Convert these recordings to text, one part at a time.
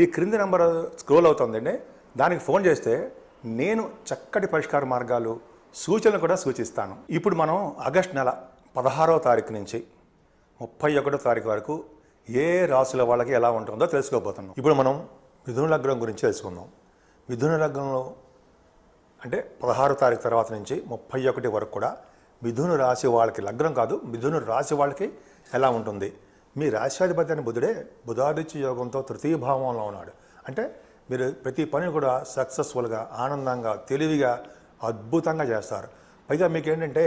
ఈ క్రింది number scroll అవుతుందండి దానికి ఫోన్ చేస్తే నేను చక్కటి పరిష్కార మార్గాలు సూచనలు కూడా సూచిస్తాను ఇప్పుడు మనం ఆగస్ట్ నెల పదహారవ తారీఖు నుంచి ముప్పై ఒకటో తారీఖు వరకు ఏ రాశుల వాళ్ళకి ఎలా ఉంటుందో తెలుసుకోబోతున్నాం ఇప్పుడు మనం మిథున లగ్నం గురించి తెలుసుకుందాం మిథున లగ్నంలో అంటే పదహారు తారీఖు తర్వాత నుంచి ముప్పై ఒకటి వరకు కూడా మిథున రాశి వాళ్ళకి లగ్నం కాదు మిథున రాశి వాళ్ళకి ఎలా ఉంటుంది మీ రాశాధిపతి అని బుధుడే బుధాదిత్య యోగంతో తృతీయ భావంలో ఉన్నాడు అంటే మీరు ప్రతి పని కూడా సక్సెస్ఫుల్గా ఆనందంగా తెలివిగా అద్భుతంగా చేస్తారు పైగా మీకు ఏంటంటే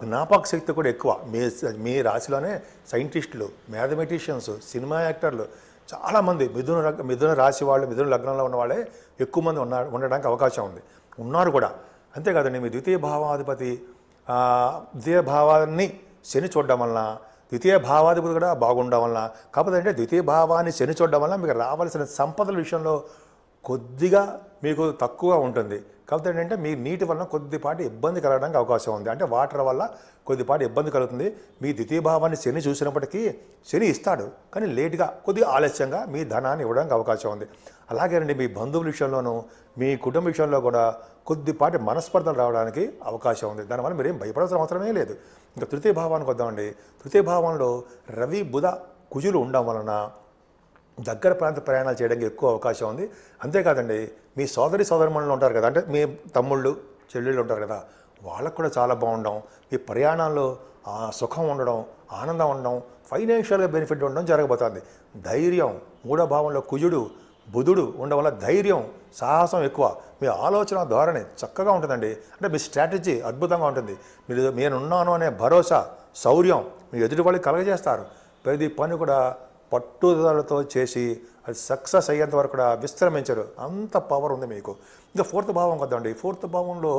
జ్ఞాపక శక్తి కూడా ఎక్కువ మీ మీ రాశిలోనే సైంటిస్టులు మ్యాథమెటిషియన్స్ సినిమా యాక్టర్లు చాలామంది మిథున మిథున రాశి వాళ్ళు మిథున లగ్నంలో ఉన్న వాళ్ళే ఎక్కువ మంది ఉన్నారు ఉండడానికి అవకాశం ఉంది ఉన్నారు కూడా అంతేకాదండి మీ ద్వితీయ భావాధిపతి ద్వితీయ భావాన్ని శని చూడడం వలన ద్వితీయ భావాధిపతి కూడా బాగుండడం వలన కాకపోతే అంటే ద్వితీయ భావాన్ని శని చూడడం వల్ల మీకు రావాల్సిన సంపదల విషయంలో కొద్దిగా మీకు తక్కువగా ఉంటుంది కాకపోతే ఏంటంటే మీ నీటి వలన కొద్దిపాటి ఇబ్బంది కలగడానికి అవకాశం ఉంది అంటే వాటర్ వల్ల కొద్దిపాటి ఇబ్బంది కలుగుతుంది మీ ద్వితీయ భావాన్ని శని చూసినప్పటికీ శని ఇస్తాడు కానీ లేట్గా కొద్దిగా ఆలస్యంగా మీ ధనాన్ని ఇవ్వడానికి అవకాశం ఉంది అలాగేనండి మీ బంధువుల విషయంలోనూ మీ కుటుంబ విషయంలో కూడా కొద్దిపాటి మనస్పర్ధలు రావడానికి అవకాశం ఉంది దానివల్ల మీరేం భయపడాల్సిన అవసరమే లేదు ఇంకా తృతీయ భావానికి వద్దామండి తృతీయ భావంలో రవి బుధ కుజులు ఉండడం వలన దగ్గర ప్రాంత ప్రయాణాలు చేయడానికి ఎక్కువ అవకాశం ఉంది అంతేకాదండి మీ సోదరి సోదరమణులు ఉంటారు కదా అంటే మీ తమ్ముళ్ళు చెల్లెళ్ళు ఉంటారు కదా వాళ్ళకు కూడా చాలా బాగుండడం మీ ప్రయాణాల్లో సుఖం ఉండడం ఆనందం ఉండడం ఫైనాన్షియల్గా బెనిఫిట్ ఉండడం జరగబోతుంది ధైర్యం మూడో భావంలో కుజుడు బుధుడు ఉండడం వల్ల ధైర్యం సాహసం ఎక్కువ మీ ఆలోచన ధోరణి చక్కగా ఉంటుందండి అంటే మీ స్ట్రాటజీ అద్భుతంగా ఉంటుంది మీరు నేనున్నాను అనే భరోసా శౌర్యం మీ ఎదుటి వాళ్ళు కలగజేస్తారు ప్రతి పని కూడా పట్టుదలతో చేసి అది సక్సెస్ అయ్యేంత వరకు కూడా విశ్రమించరు అంత పవర్ ఉంది మీకు ఇంకా ఫోర్త్ భావం కదండి ఫోర్త్ భావంలో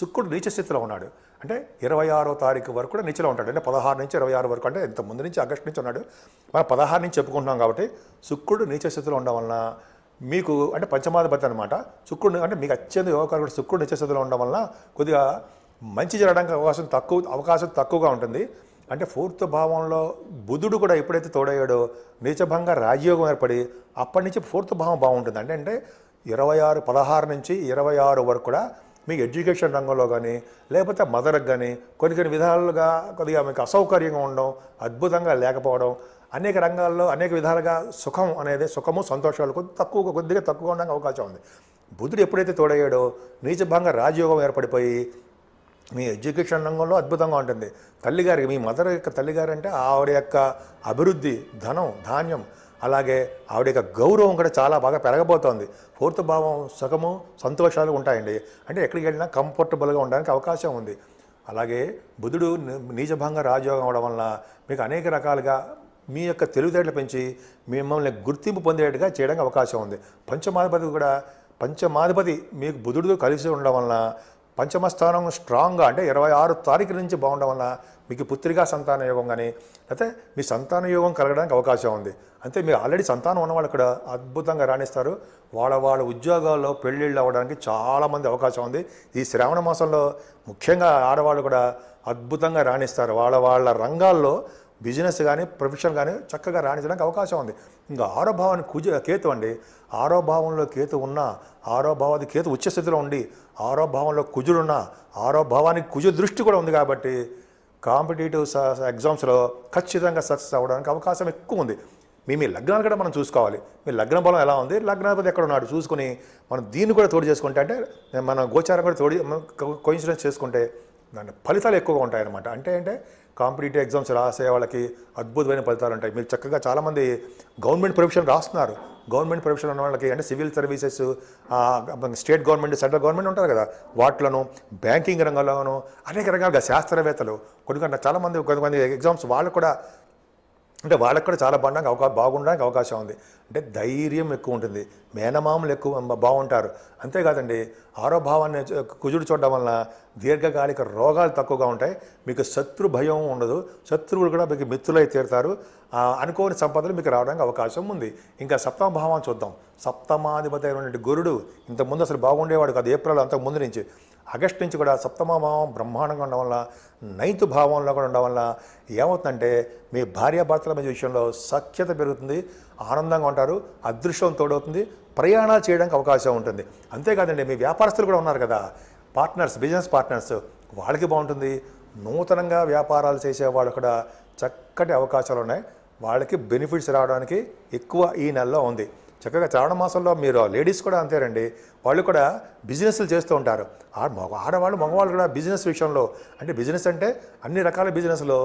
శుక్రుడు నీచ స్థితిలో ఉన్నాడు అంటే ఇరవై ఆరో తారీఖు వరకు కూడా నీచలో ఉంటాడు అంటే పదహారు నుంచి ఇరవై ఆరు వరకు అంటే ఇంత ముందు నుంచి ఆగస్టు నుంచి ఉన్నాడు మనం పదహారు నుంచి చెప్పుకుంటున్నాం కాబట్టి శుక్రుడు నీచ స్థితిలో ఉండడం వలన మీకు అంటే పంచమాధిపతి అనమాట శుక్రుడు అంటే మీకు అత్యంత కూడా శుక్రుడు స్థితిలో ఉండడం వలన కొద్దిగా మంచి జరగడానికి అవకాశం తక్కువ అవకాశం తక్కువగా ఉంటుంది అంటే ఫోర్త్ భావంలో బుధుడు కూడా ఎప్పుడైతే తోడయ్యాడో నీచభంగా రాజయోగం ఏర్పడి అప్పటి నుంచి ఫోర్త్ భావం బాగుంటుంది అంటే అంటే ఇరవై ఆరు పదహారు నుంచి ఇరవై ఆరు వరకు కూడా మీకు ఎడ్యుకేషన్ రంగంలో కానీ లేకపోతే మదర్కి కానీ కొన్ని కొన్ని విధాలుగా కొద్దిగా మీకు అసౌకర్యంగా ఉండడం అద్భుతంగా లేకపోవడం అనేక రంగాల్లో అనేక విధాలుగా సుఖం అనేది సుఖము సంతోషాలు కొద్ది తక్కువగా కొద్దిగా తక్కువగా ఉండడానికి అవకాశం ఉంది బుధుడు ఎప్పుడైతే తోడయ్యాడో నీచభంగా రాజయోగం ఏర్పడిపోయి మీ ఎడ్యుకేషన్ రంగంలో అద్భుతంగా ఉంటుంది తల్లిగారికి మీ మదర్ యొక్క తల్లిగారు అంటే ఆవిడ యొక్క అభివృద్ధి ధనం ధాన్యం అలాగే ఆవిడ యొక్క గౌరవం కూడా చాలా బాగా పెరగబోతోంది ఫోర్త్ భావం సుఖము సంతోషాలు ఉంటాయండి అంటే ఎక్కడికి వెళ్ళినా కంఫర్టబుల్గా ఉండడానికి అవకాశం ఉంది అలాగే బుధుడు నీచభంగ రాజయోగం అవడం వలన మీకు అనేక రకాలుగా మీ యొక్క తెలివితేటలు పెంచి మిమ్మల్ని గుర్తింపు పొందేట్టుగా చేయడానికి అవకాశం ఉంది పంచమాధిపతి కూడా పంచమాధిపతి మీకు బుధుడితో కలిసి ఉండడం వలన పంచమస్థానం స్ట్రాంగ్గా అంటే ఇరవై ఆరు తారీఖు నుంచి బాగుండడం వల్ల మీకు పుత్రికా సంతాన యోగం కానీ లేకపోతే మీ సంతాన యోగం కలగడానికి అవకాశం ఉంది అంతే మీరు ఆల్రెడీ సంతానం ఉన్నవాళ్ళు ఇక్కడ అద్భుతంగా రాణిస్తారు వాళ్ళ వాళ్ళ ఉద్యోగాల్లో పెళ్ళిళ్ళు అవ్వడానికి చాలామంది అవకాశం ఉంది ఈ శ్రావణ మాసంలో ముఖ్యంగా ఆడవాళ్ళు కూడా అద్భుతంగా రాణిస్తారు వాళ్ళ వాళ్ళ రంగాల్లో బిజినెస్ కానీ ప్రొఫెషన్ కానీ చక్కగా రాణించడానికి అవకాశం ఉంది ఇంకా ఆరో భావాన్ని కుజ కేతు అండి ఆరో భావంలో కేతు ఉన్న ఆరో భావాది కేతు ఉచ్చ స్థితిలో ఉండి ఆరో భావంలో కుజుడున్న ఆరో భావానికి కుజు దృష్టి కూడా ఉంది కాబట్టి కాంపిటేటివ్ ఎగ్జామ్స్లో ఖచ్చితంగా సక్సెస్ అవ్వడానికి అవకాశం ఎక్కువ ఉంది మీ మీ లగ్నాలు కూడా మనం చూసుకోవాలి మీ లగ్న బలం ఎలా ఉంది లగ్నాధిపతి ఎక్కడ ఉన్నాడు చూసుకుని మనం దీన్ని కూడా తోడు చేసుకుంటే అంటే మన గోచారం కూడా తోడి కోయిన్సిడెన్స్ చేసుకుంటే దాని ఫలితాలు ఎక్కువగా ఉంటాయన్నమాట అంటే అంటే కాంపిటేటివ్ ఎగ్జామ్స్ రాసే వాళ్ళకి అద్భుతమైన ఫలితాలు ఉంటాయి మీరు చక్కగా చాలామంది గవర్నమెంట్ ప్రొఫెషన్ రాస్తున్నారు గవర్నమెంట్ ప్రొఫెషన్ ఉన్న వాళ్ళకి అంటే civil services state government central government ఉంటారు కదా వాటిలోను బ్యాంకింగ్ రంగంలోనూ అనేక రకాలుగా శాస్త్రవేత్తలు కొన్ని చాలామంది కొంతమంది ఎగ్జామ్స్ వాళ్ళు కూడా అంటే వాళ్ళకి కూడా చాలా బాగుండడానికి అవకాశం బాగుండడానికి అవకాశం ఉంది అంటే ధైర్యం ఎక్కువ ఉంటుంది మేనమామలు ఎక్కువ బాగుంటారు అంతేకాదండి ఆరోభావాన్ని కుజుడు చూడడం వలన దీర్ఘకాలిక రోగాలు తక్కువగా ఉంటాయి మీకు శత్రు భయం ఉండదు శత్రువులు కూడా మీకు మిత్రులై తీరుతారు అనుకోని సంపదలు మీకు రావడానికి అవకాశం ఉంది ఇంకా సప్తమ భావాన్ని చూద్దాం సప్తమాధిపతి అయినటువంటి గురుడు ఇంతకుముందు అసలు బాగుండేవాడు కాదు ఏప్రిల్ అంతకుముందు నుంచి ఆగస్ట్ నుంచి కూడా సప్తమభావం బ్రహ్మాండంగా ఉండడం వల్ల నైతు భావంలో కూడా ఉండడం వల్ల ఏమవుతుందంటే మీ భార్యాభర్తల మధ్య విషయంలో సఖ్యత పెరుగుతుంది ఆనందంగా ఉంటారు అదృష్టం తోడవుతుంది ప్రయాణాలు చేయడానికి అవకాశం ఉంటుంది అంతేకాదండి మీ వ్యాపారస్తులు కూడా ఉన్నారు కదా పార్ట్నర్స్ బిజినెస్ పార్ట్నర్స్ వాళ్ళకి బాగుంటుంది నూతనంగా వ్యాపారాలు చేసే వాళ్ళు కూడా చక్కటి అవకాశాలు ఉన్నాయి వాళ్ళకి బెనిఫిట్స్ రావడానికి ఎక్కువ ఈ నెలలో ఉంది చక్కగా శ్రావణ మాసంలో మీరు లేడీస్ కూడా అంతేనండి వాళ్ళు కూడా బిజినెస్లు చేస్తూ ఉంటారు మగ ఆడవాళ్ళు మగవాళ్ళు కూడా బిజినెస్ విషయంలో అంటే బిజినెస్ అంటే అన్ని రకాల బిజినెస్లో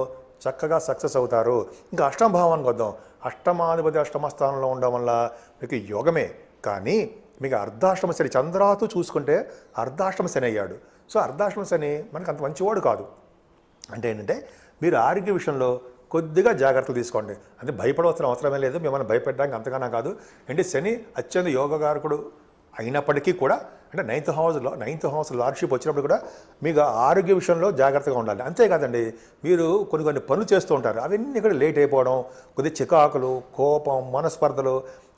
చక్కగా సక్సెస్ అవుతారు ఇంకా అష్టమభావానికి వద్దాం అష్టమాధిపతి అష్టమ స్థానంలో ఉండడం వల్ల మీకు యోగమే కానీ మీకు అర్ధాష్టమ శని చంద్రాతు చూసుకుంటే అర్ధాష్టమ శని అయ్యాడు సో అర్ధాష్టమ శని మనకు అంత మంచివాడు కాదు అంటే ఏంటంటే మీరు ఆరోగ్య విషయంలో కొద్దిగా జాగ్రత్తలు తీసుకోండి అంటే భయపడవలసిన అవసరమే లేదు మిమ్మల్ని భయపెట్టడానికి అంతగానో కాదు అంటే శని అత్యంత యోగకారకుడు అయినప్పటికీ కూడా అంటే నైన్త్ హౌస్లో నైన్త్ హౌస్ లార్డ్షిప్ వచ్చినప్పుడు కూడా మీకు ఆరోగ్య విషయంలో జాగ్రత్తగా ఉండాలి అంతేకాదండి మీరు కొన్ని కొన్ని పనులు చేస్తూ ఉంటారు అవన్నీ కూడా లేట్ అయిపోవడం కొద్ది చికాకులు కోపం మనస్పర్ధలు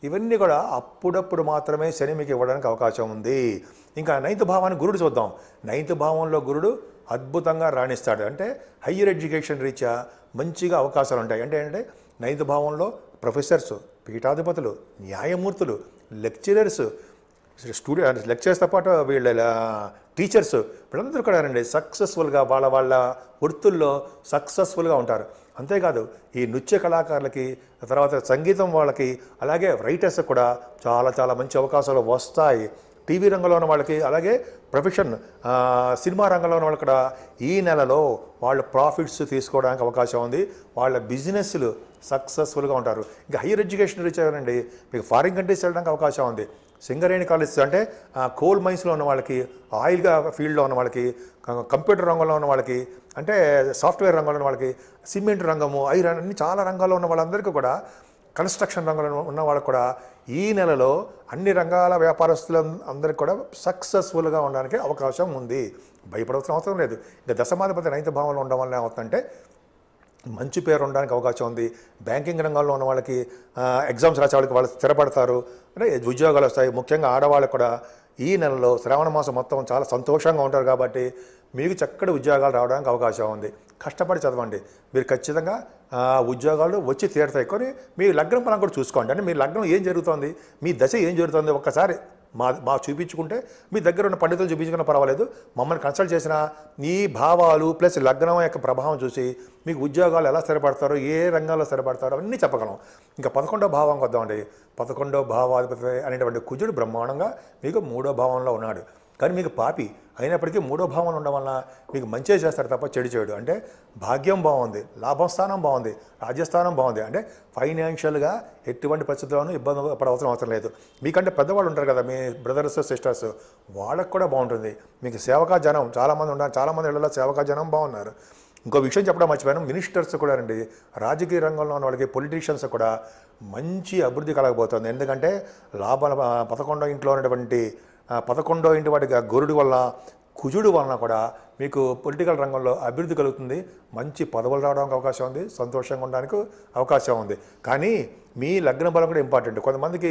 ఇవన్నీ కూడా అప్పుడప్పుడు మాత్రమే శని మీకు ఇవ్వడానికి అవకాశం ఉంది ఇంకా నైన్త్ భావాన్ని గురుడు చూద్దాం నైన్త్ భావంలో గురుడు అద్భుతంగా రాణిస్తాడు అంటే హయ్యర్ ఎడ్యుకేషన్ రీత్యా మంచిగా అవకాశాలు ఉంటాయి అంటే ఏంటంటే నైత భావంలో ప్రొఫెసర్స్ పీఠాధిపతులు న్యాయమూర్తులు లెక్చరర్స్ స్టూడెంట్ లెక్చరర్స్తో పాటు వీళ్ళ టీచర్స్ వీళ్ళందరూ కూడా రండి సక్సెస్ఫుల్గా వాళ్ళ వాళ్ళ వృత్తుల్లో సక్సెస్ఫుల్గా ఉంటారు అంతేకాదు ఈ నృత్య కళాకారులకి తర్వాత సంగీతం వాళ్ళకి అలాగే రైటర్స్ కూడా చాలా చాలా మంచి అవకాశాలు వస్తాయి టీవీ రంగంలో ఉన్న వాళ్ళకి అలాగే ప్రొఫెషన్ సినిమా రంగంలో ఉన్న వాళ్ళు కూడా ఈ నెలలో వాళ్ళ ప్రాఫిట్స్ తీసుకోవడానికి అవకాశం ఉంది వాళ్ళ బిజినెస్లు సక్సెస్ఫుల్గా ఉంటారు ఇంకా హైయర్ ఎడ్యుకేషన్ రీచ్ అయ్యారండి మీకు ఫారిన్ కంట్రీస్ వెళ్ళడానికి అవకాశం ఉంది సింగరేణి కాలేజ్ అంటే కోల్ మైన్స్లో ఉన్న వాళ్ళకి ఆయిల్గా ఫీల్డ్లో ఉన్న వాళ్ళకి కంప్యూటర్ రంగంలో ఉన్న వాళ్ళకి అంటే సాఫ్ట్వేర్ రంగంలో ఉన్న వాళ్ళకి సిమెంట్ రంగము ఐరన్ అన్ని చాలా రంగాల్లో ఉన్న వాళ్ళందరికీ కూడా కన్స్ట్రక్షన్ రంగంలో ఉన్న వాళ్ళు కూడా ఈ నెలలో అన్ని రంగాల వ్యాపారస్తులు అందరికీ కూడా సక్సెస్ఫుల్గా ఉండడానికి అవకాశం ఉంది భయపడవలసిన అవసరం లేదు ఇంకా దశమాధిపతి నైత భావంలో ఉండడం వల్ల ఏమవుతుందంటే మంచి పేరు ఉండడానికి అవకాశం ఉంది బ్యాంకింగ్ రంగంలో ఉన్న వాళ్ళకి ఎగ్జామ్స్ రాసే వాళ్ళకి వాళ్ళు స్థిరపడతారు అంటే ఉద్యోగాలు వస్తాయి ముఖ్యంగా ఆడవాళ్ళకు కూడా ఈ నెలలో శ్రావణ మాసం మొత్తం చాలా సంతోషంగా ఉంటారు కాబట్టి మీకు చక్కటి ఉద్యోగాలు రావడానికి అవకాశం ఉంది కష్టపడి చదవండి మీరు ఖచ్చితంగా ఉద్యోగాలు వచ్చి తీరుతాయి కొని మీ లగ్నం ఫలం కూడా చూసుకోండి అంటే మీ లగ్నం ఏం జరుగుతుంది మీ దశ ఏం జరుగుతుంది ఒక్కసారి మా మా చూపించుకుంటే మీ దగ్గర ఉన్న పండితులు చూపించుకున్న పర్వాలేదు మమ్మల్ని కన్సల్ట్ చేసిన నీ భావాలు ప్లస్ లగ్నం యొక్క ప్రభావం చూసి మీకు ఉద్యోగాలు ఎలా స్థిరపడతారో ఏ రంగాల్లో స్థిరపడతారో అన్నీ చెప్పగలం ఇంకా పదకొండో భావం వద్దామండి పదకొండో భావాధిపతి అనేటువంటి కుజుడు బ్రహ్మాండంగా మీకు మూడో భావంలో ఉన్నాడు కానీ మీకు పాపి అయినప్పటికీ మూడో భావన ఉండడం వల్ల మీకు మంచిగా చేస్తారు తప్ప చెడు చేయడు అంటే భాగ్యం బాగుంది లాభం స్థానం బాగుంది రాజ్యస్థానం బాగుంది అంటే ఫైనాన్షియల్గా ఎటువంటి పరిస్థితుల్లోనూ ఇబ్బంది పడవలసిన అవసరం లేదు మీకంటే పెద్దవాళ్ళు ఉంటారు కదా మీ బ్రదర్స్ సిస్టర్స్ వాళ్ళకు కూడా బాగుంటుంది మీకు సేవకా జనం చాలామంది ఉన్నారు చాలామంది ఇళ్లలో సేవకా జనం బాగున్నారు ఇంకో విషయం చెప్పడం మర్చిపోయాను మినిస్టర్స్ కూడా అండి రాజకీయ రంగంలో ఉన్న వాళ్ళకి పొలిటీషియన్స్ కూడా మంచి అభివృద్ధి కలగబోతుంది ఎందుకంటే లాభాల పదకొండో ఇంట్లో ఉన్నటువంటి పదకొండో ఇంటి వాడిగా గురుడు వల్ల కుజుడు వలన కూడా మీకు పొలిటికల్ రంగంలో అభివృద్ధి కలుగుతుంది మంచి పదవులు రావడానికి అవకాశం ఉంది సంతోషంగా ఉండడానికి అవకాశం ఉంది కానీ మీ లగ్న బలం కూడా ఇంపార్టెంట్ కొంతమందికి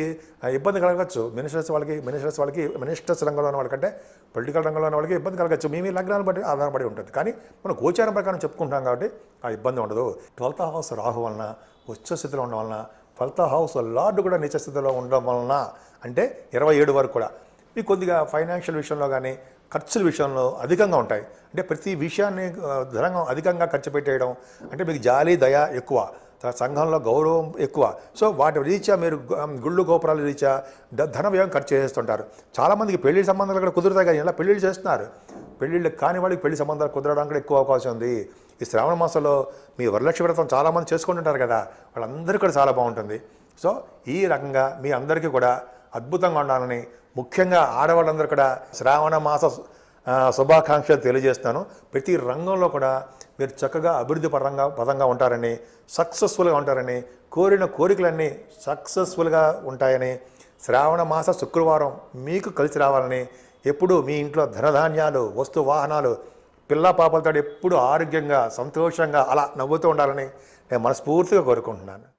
ఇబ్బంది కలగచ్చు మినిస్టర్స్ వాళ్ళకి మినిస్టర్స్ వాళ్ళకి మినిస్టర్స్ రంగంలో ఉన్న వాళ్ళకంటే పొలిటికల్ రంగంలో ఉన్న వాళ్ళకి ఇబ్బంది కలగచ్చు మీ మీ లగ్నాన్ని బట్టి ఆధారపడి ఉంటుంది కానీ మనం గోచారం ప్రకారం చెప్పుకుంటాం కాబట్టి ఆ ఇబ్బంది ఉండదు ట్వెల్త్ హౌస్ రాహు వలన ఉచ్చ స్థితిలో ఉండడం వలన ట్వెల్త్ హౌస్ లార్డ్ కూడా నిత్య స్థితిలో ఉండడం వలన అంటే ఇరవై ఏడు వరకు కూడా ఇవి కొద్దిగా ఫైనాన్షియల్ విషయంలో కానీ ఖర్చుల విషయంలో అధికంగా ఉంటాయి అంటే ప్రతి విషయాన్ని ధనంగా అధికంగా ఖర్చు పెట్టేయడం అంటే మీకు జాలి దయ ఎక్కువ సంఘంలో గౌరవం ఎక్కువ సో వాటి రీత్యా మీరు గుళ్ళు గోపురాలు రీత్యా ధన వ్యయం ఖర్చు చేస్తుంటారు చాలామందికి పెళ్లి సంబంధాలు కూడా కుదురుతాయి కానీ ఇలా పెళ్ళిళ్ళు చేస్తున్నారు పెళ్ళిళ్ళు కాని వాళ్ళకి పెళ్లి సంబంధాలు కుదరడానికి ఎక్కువ అవకాశం ఉంది ఈ శ్రావణ మాసంలో మీ వరలక్ష్మి వ్రతం చాలామంది చేసుకుంటుంటారు కదా వాళ్ళందరికీ కూడా చాలా బాగుంటుంది సో ఈ రకంగా మీ అందరికీ కూడా అద్భుతంగా ఉండాలని ముఖ్యంగా ఆడవాళ్ళందరూ కూడా శ్రావణ మాస శుభాకాంక్షలు తెలియజేస్తాను ప్రతి రంగంలో కూడా మీరు చక్కగా అభివృద్ధి పరంగా పదంగా ఉంటారని సక్సెస్ఫుల్గా ఉంటారని కోరిన కోరికలన్నీ సక్సెస్ఫుల్గా ఉంటాయని శ్రావణ మాస శుక్రవారం మీకు కలిసి రావాలని ఎప్పుడు మీ ఇంట్లో ధనధాన్యాలు వస్తు వాహనాలు పిల్ల పాపలతో ఎప్పుడు ఆరోగ్యంగా సంతోషంగా అలా నవ్వుతూ ఉండాలని నేను మనస్ఫూర్తిగా కోరుకుంటున్నాను